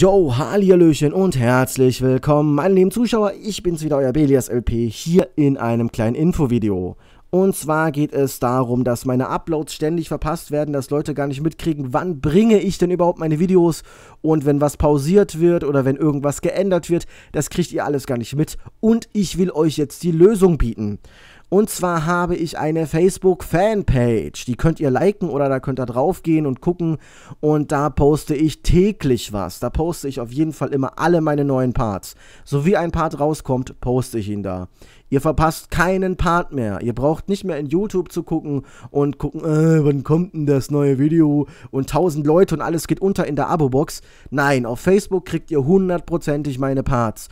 Yo, Hallihallöchen und herzlich willkommen, meine lieben Zuschauer, ich bin's wieder, euer Belias LP, hier in einem kleinen Infovideo. Und zwar geht es darum, dass meine Uploads ständig verpasst werden, dass Leute gar nicht mitkriegen, wann bringe ich denn überhaupt meine Videos und wenn was pausiert wird oder wenn irgendwas geändert wird, das kriegt ihr alles gar nicht mit und ich will euch jetzt die Lösung bieten. Und zwar habe ich eine Facebook-Fanpage. Die könnt ihr liken oder da könnt ihr drauf gehen und gucken. Und da poste ich täglich was. Da poste ich auf jeden Fall immer alle meine neuen Parts. So wie ein Part rauskommt, poste ich ihn da. Ihr verpasst keinen Part mehr. Ihr braucht nicht mehr in YouTube zu gucken und gucken, äh, wann kommt denn das neue Video? Und tausend Leute und alles geht unter in der Abo-Box. Nein, auf Facebook kriegt ihr hundertprozentig meine Parts.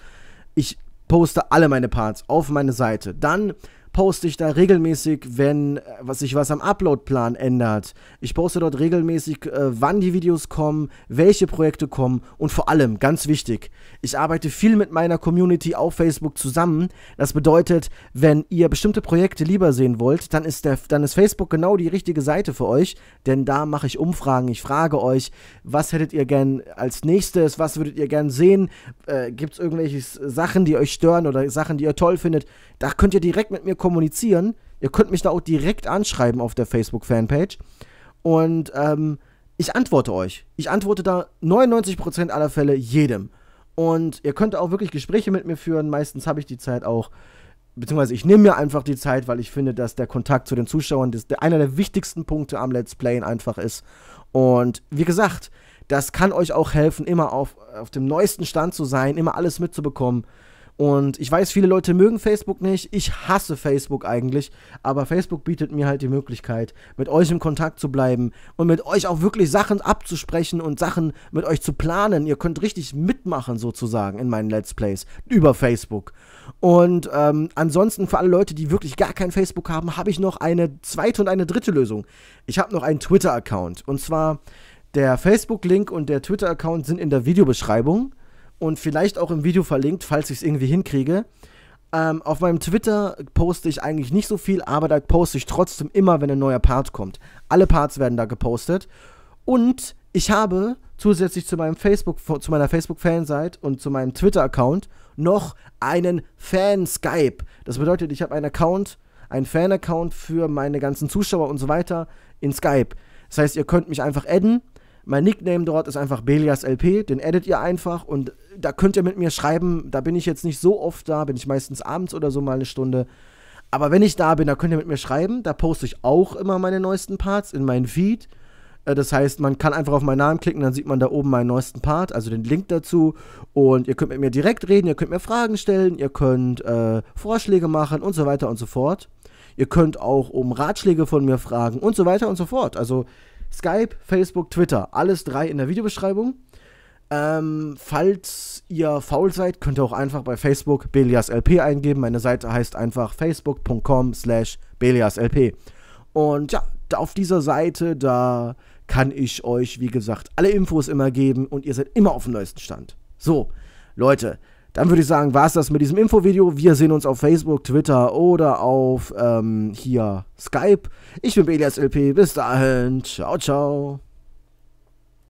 Ich poste alle meine Parts auf meine Seite. Dann poste ich da regelmäßig, wenn äh, was sich was am Uploadplan ändert. Ich poste dort regelmäßig, äh, wann die Videos kommen, welche Projekte kommen und vor allem, ganz wichtig, ich arbeite viel mit meiner Community auf Facebook zusammen. Das bedeutet, wenn ihr bestimmte Projekte lieber sehen wollt, dann ist, der, dann ist Facebook genau die richtige Seite für euch, denn da mache ich Umfragen. Ich frage euch, was hättet ihr gern als nächstes, was würdet ihr gern sehen, äh, gibt es irgendwelche Sachen, die euch stören oder Sachen, die ihr toll findet. Da könnt ihr direkt mit mir kommen kommunizieren. Ihr könnt mich da auch direkt anschreiben auf der Facebook-Fanpage. Und ähm, ich antworte euch. Ich antworte da 99% aller Fälle jedem. Und ihr könnt auch wirklich Gespräche mit mir führen. Meistens habe ich die Zeit auch. Beziehungsweise ich nehme mir einfach die Zeit, weil ich finde, dass der Kontakt zu den Zuschauern das, der, einer der wichtigsten Punkte am Let's Playen einfach ist. Und wie gesagt, das kann euch auch helfen, immer auf, auf dem neuesten Stand zu sein, immer alles mitzubekommen. Und ich weiß, viele Leute mögen Facebook nicht. Ich hasse Facebook eigentlich. Aber Facebook bietet mir halt die Möglichkeit, mit euch im Kontakt zu bleiben und mit euch auch wirklich Sachen abzusprechen und Sachen mit euch zu planen. Ihr könnt richtig mitmachen sozusagen in meinen Let's Plays über Facebook. Und ähm, ansonsten für alle Leute, die wirklich gar kein Facebook haben, habe ich noch eine zweite und eine dritte Lösung. Ich habe noch einen Twitter-Account. Und zwar der Facebook-Link und der Twitter-Account sind in der Videobeschreibung und vielleicht auch im Video verlinkt, falls ich es irgendwie hinkriege. Ähm, auf meinem Twitter poste ich eigentlich nicht so viel, aber da poste ich trotzdem immer, wenn ein neuer Part kommt. Alle Parts werden da gepostet. Und ich habe zusätzlich zu meinem Facebook, zu meiner Facebook-Fanseite und zu meinem Twitter-Account noch einen Fan-Skype. Das bedeutet, ich habe einen Account, einen Fan-Account für meine ganzen Zuschauer und so weiter in Skype. Das heißt, ihr könnt mich einfach adden mein Nickname dort ist einfach Belias LP, den edit ihr einfach und da könnt ihr mit mir schreiben. Da bin ich jetzt nicht so oft da, bin ich meistens abends oder so mal eine Stunde. Aber wenn ich da bin, da könnt ihr mit mir schreiben. Da poste ich auch immer meine neuesten Parts in meinen Feed. Äh, das heißt, man kann einfach auf meinen Namen klicken, dann sieht man da oben meinen neuesten Part, also den Link dazu. Und ihr könnt mit mir direkt reden, ihr könnt mir Fragen stellen, ihr könnt äh, Vorschläge machen und so weiter und so fort. Ihr könnt auch um Ratschläge von mir fragen und so weiter und so fort. Also Skype, Facebook, Twitter. Alles drei in der Videobeschreibung. Ähm, falls ihr faul seid, könnt ihr auch einfach bei Facebook Belias LP eingeben. Meine Seite heißt einfach facebook.com slash beliaslp. Und ja, auf dieser Seite, da kann ich euch, wie gesagt, alle Infos immer geben und ihr seid immer auf dem neuesten Stand. So, Leute, dann würde ich sagen, war es das mit diesem Infovideo. Wir sehen uns auf Facebook, Twitter oder auf ähm, hier Skype. Ich bin Elias LP. Bis dahin. Ciao, ciao.